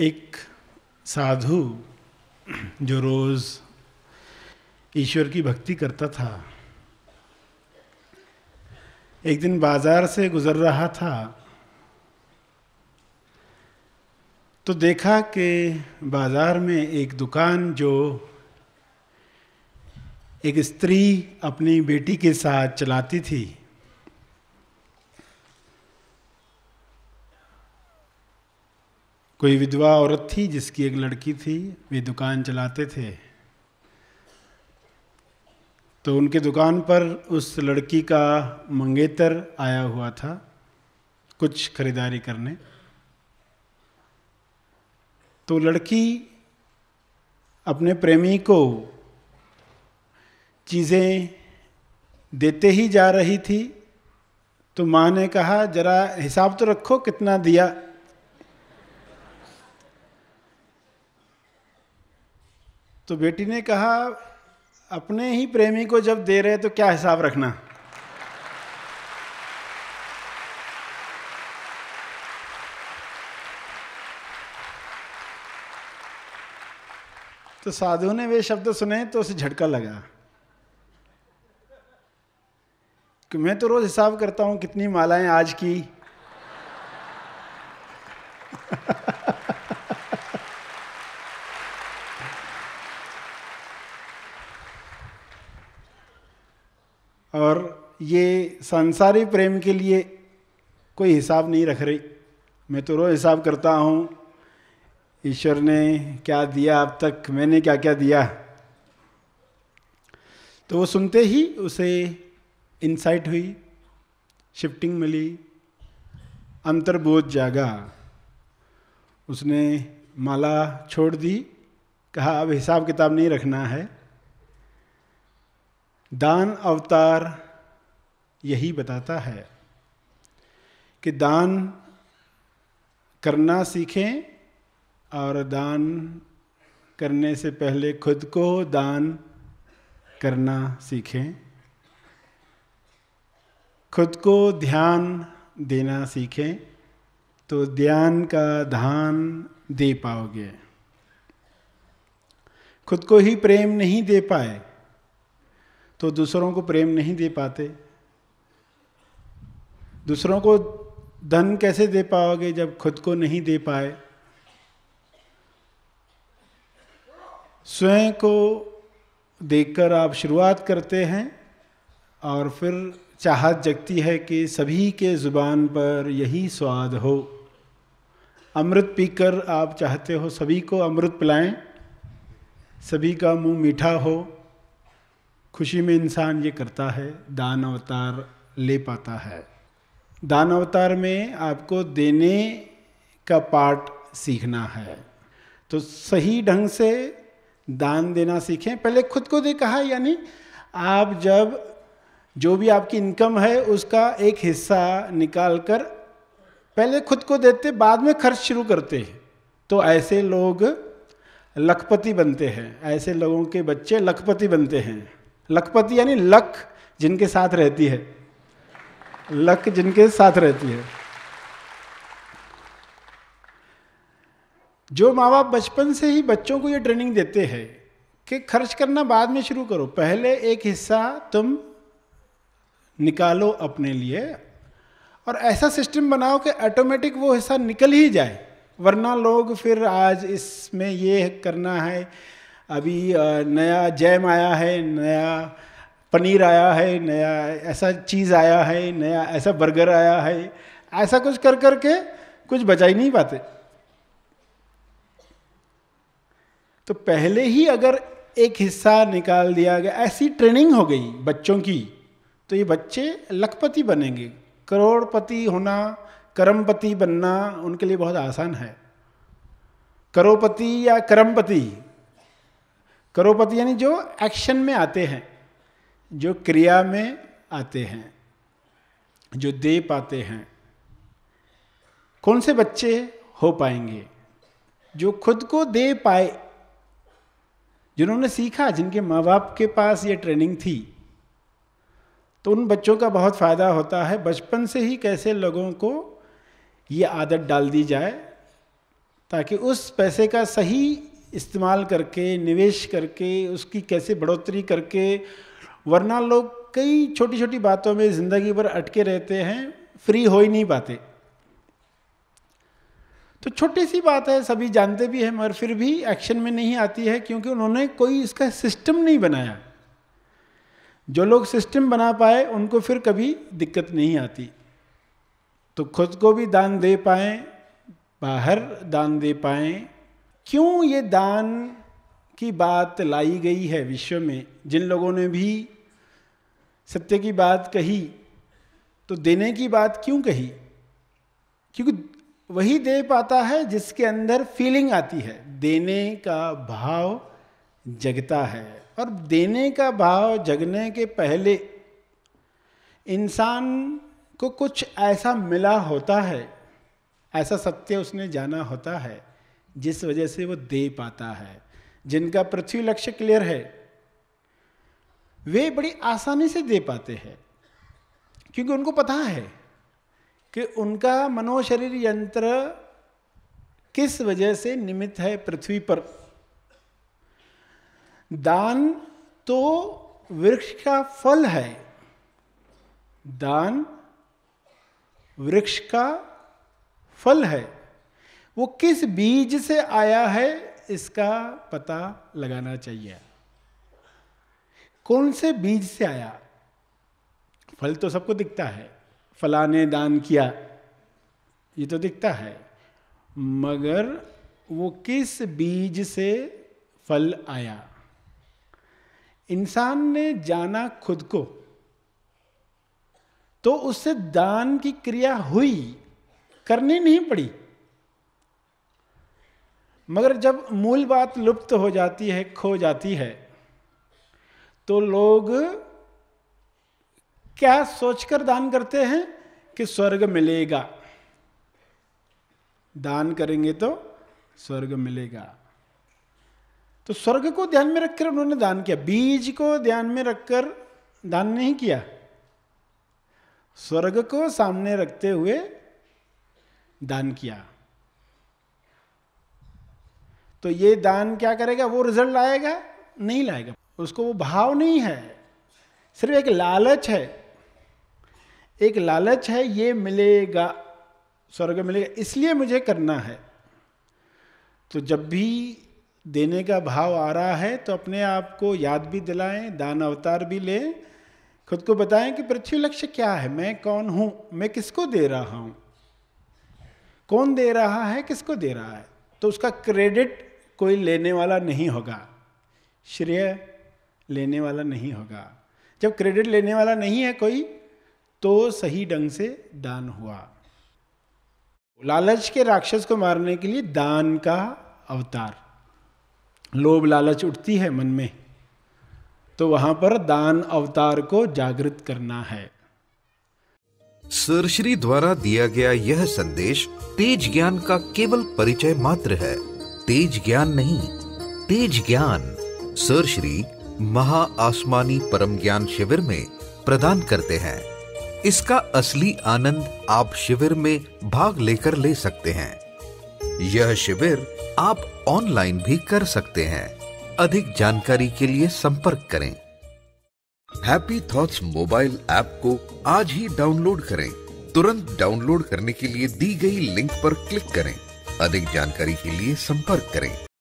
एक साधु जो रोज ईश्वर की भक्ति करता था एक दिन बाजार से गुजर रहा था तो देखा कि बाजार में एक दुकान जो एक स्त्री अपनी बेटी के साथ चलाती थी कोई विधवा औरत थी जिसकी एक लड़की थी वे दुकान चलाते थे तो उनके दुकान पर उस लड़की का मंगेतर आया हुआ था कुछ खरीदारी करने तो लड़की अपने प्रेमी को चीज़ें देते ही जा रही थी तो माँ ने कहा जरा हिसाब तो रखो कितना दिया तो बेटी ने कहा अपने ही प्रेमी को जब दे रहे तो क्या हिसाब रखना तो साधु ने वे शब्द सुने तो उसे झटका लगा कि मैं तो रोज हिसाब करता हूं कितनी मालाएं आज की और ये संसारी प्रेम के लिए कोई हिसाब नहीं रख रही मैं तो रोज़ हिसाब करता हूँ ईश्वर ने क्या दिया अब तक मैंने क्या क्या दिया तो वो सुनते ही उसे इंसाइट हुई शिफ्टिंग मिली अंतर्बोध जागा उसने माला छोड़ दी कहा अब हिसाब किताब नहीं रखना है दान अवतार यही बताता है कि दान करना सीखें और दान करने से पहले खुद को दान करना सीखें खुद को ध्यान देना सीखें तो ध्यान का धान दे पाओगे खुद को ही प्रेम नहीं दे पाए तो दूसरों को प्रेम नहीं दे पाते दूसरों को धन कैसे दे पाओगे जब खुद को नहीं दे पाए स्वयं को देखकर आप शुरुआत करते हैं और फिर चाहत जगती है कि सभी के ज़ुबान पर यही स्वाद हो अमृत पीकर आप चाहते हो सभी को अमृत पिलाएं सभी का मुंह मीठा हो खुशी में इंसान ये करता है दान अवतार ले पाता है दान अवतार में आपको देने का पार्ट सीखना है तो सही ढंग से दान देना सीखें पहले खुद को दे कहा यानी आप जब जो भी आपकी इनकम है उसका एक हिस्सा निकाल कर पहले खुद को देते बाद में खर्च शुरू करते हैं तो ऐसे लोग लखपति बनते हैं ऐसे लोगों के बच्चे लखपति बनते हैं लखपति यानी लख जिनके साथ रहती है लख जिनके साथ रहती है जो माँ बाप बचपन से ही बच्चों को ये ट्रेनिंग देते हैं कि खर्च करना बाद में शुरू करो पहले एक हिस्सा तुम निकालो अपने लिए और ऐसा सिस्टम बनाओ कि ऑटोमेटिक वो हिस्सा निकल ही जाए वरना लोग फिर आज इसमें ये करना है अभी नया जैम आया है नया पनीर आया है नया ऐसा चीज़ आया है नया ऐसा बर्गर आया है ऐसा कुछ कर कर के कुछ बचा ही नहीं पाते तो पहले ही अगर एक हिस्सा निकाल दिया गया ऐसी ट्रेनिंग हो गई बच्चों की तो ये बच्चे लखपति बनेंगे करोड़पति होना करमपति बनना उनके लिए बहुत आसान है करोपति या करमपति करोपति यानी जो एक्शन में आते हैं जो क्रिया में आते हैं जो दे पाते हैं कौन से बच्चे हो पाएंगे जो खुद को दे पाए जिन्होंने सीखा जिनके माँ बाप के पास ये ट्रेनिंग थी तो उन बच्चों का बहुत फ़ायदा होता है बचपन से ही कैसे लोगों को ये आदत डाल दी जाए ताकि उस पैसे का सही इस्तेमाल करके निवेश करके उसकी कैसे बढ़ोतरी करके वरना लोग कई छोटी छोटी बातों में ज़िंदगी भर अटके रहते हैं फ्री हो ही नहीं पाते तो छोटी सी बात है सभी जानते भी हैं मगर फिर भी एक्शन में नहीं आती है क्योंकि उन्होंने कोई इसका सिस्टम नहीं बनाया जो लोग सिस्टम बना पाए उनको फिर कभी दिक्कत नहीं आती तो खुद को भी दान दे पाएँ बाहर दान दे पाएँ क्यों ये दान की बात लाई गई है विश्व में जिन लोगों ने भी सत्य की बात कही तो देने की बात क्यों कही क्योंकि वही दे पाता है जिसके अंदर फीलिंग आती है देने का भाव जगता है और देने का भाव जगने के पहले इंसान को कुछ ऐसा मिला होता है ऐसा सत्य उसने जाना होता है जिस वजह से वो दे पाता है जिनका पृथ्वी लक्ष्य क्लियर है वे बड़ी आसानी से दे पाते हैं क्योंकि उनको पता है कि उनका मनोशरीर यंत्र किस वजह से निमित्त है पृथ्वी पर दान तो वृक्ष का फल है दान वृक्ष का फल है वो किस बीज से आया है इसका पता लगाना चाहिए कौन से बीज से आया फल तो सबको दिखता है फला ने दान किया ये तो दिखता है मगर वो किस बीज से फल आया इंसान ने जाना खुद को तो उससे दान की क्रिया हुई करनी नहीं पड़ी मगर जब मूल बात लुप्त हो जाती है खो जाती है तो लोग क्या सोचकर दान करते हैं कि स्वर्ग मिलेगा दान करेंगे तो स्वर्ग मिलेगा तो स्वर्ग को ध्यान में रखकर उन्होंने दान किया बीज को ध्यान में रखकर दान नहीं किया स्वर्ग को सामने रखते हुए दान किया तो ये दान क्या करेगा वो रिजल्ट लाएगा नहीं लाएगा उसको वो भाव नहीं है सिर्फ एक लालच है एक लालच है ये मिलेगा स्वर्ग मिलेगा इसलिए मुझे करना है तो जब भी देने का भाव आ रहा है तो अपने आप को याद भी दिलाएं दान अवतार भी लें खुद को बताएं कि पृथ्वी लक्ष्य क्या है मैं कौन हूं मैं किसको दे रहा हूं कौन दे रहा है किसको दे रहा है तो उसका क्रेडिट कोई लेने वाला नहीं होगा श्रेय लेने वाला नहीं होगा जब क्रेडिट लेने वाला नहीं है कोई तो सही ढंग से दान हुआ लालच के राक्षस को मारने के लिए दान का अवतार लोभ लालच उठती है मन में तो वहां पर दान अवतार को जागृत करना है सरश्री द्वारा दिया गया यह संदेश तेज ज्ञान का केवल परिचय मात्र है तेज ज्ञान नहीं तेज ज्ञान सर श्री महा आसमानी परम ज्ञान शिविर में प्रदान करते हैं इसका असली आनंद आप शिविर में भाग लेकर ले सकते हैं यह शिविर आप ऑनलाइन भी कर सकते हैं अधिक जानकारी के लिए संपर्क करें हैप्पी थॉट्स मोबाइल ऐप को आज ही डाउनलोड करें तुरंत डाउनलोड करने के लिए दी गई लिंक पर क्लिक करें अधिक जानकारी के लिए संपर्क करें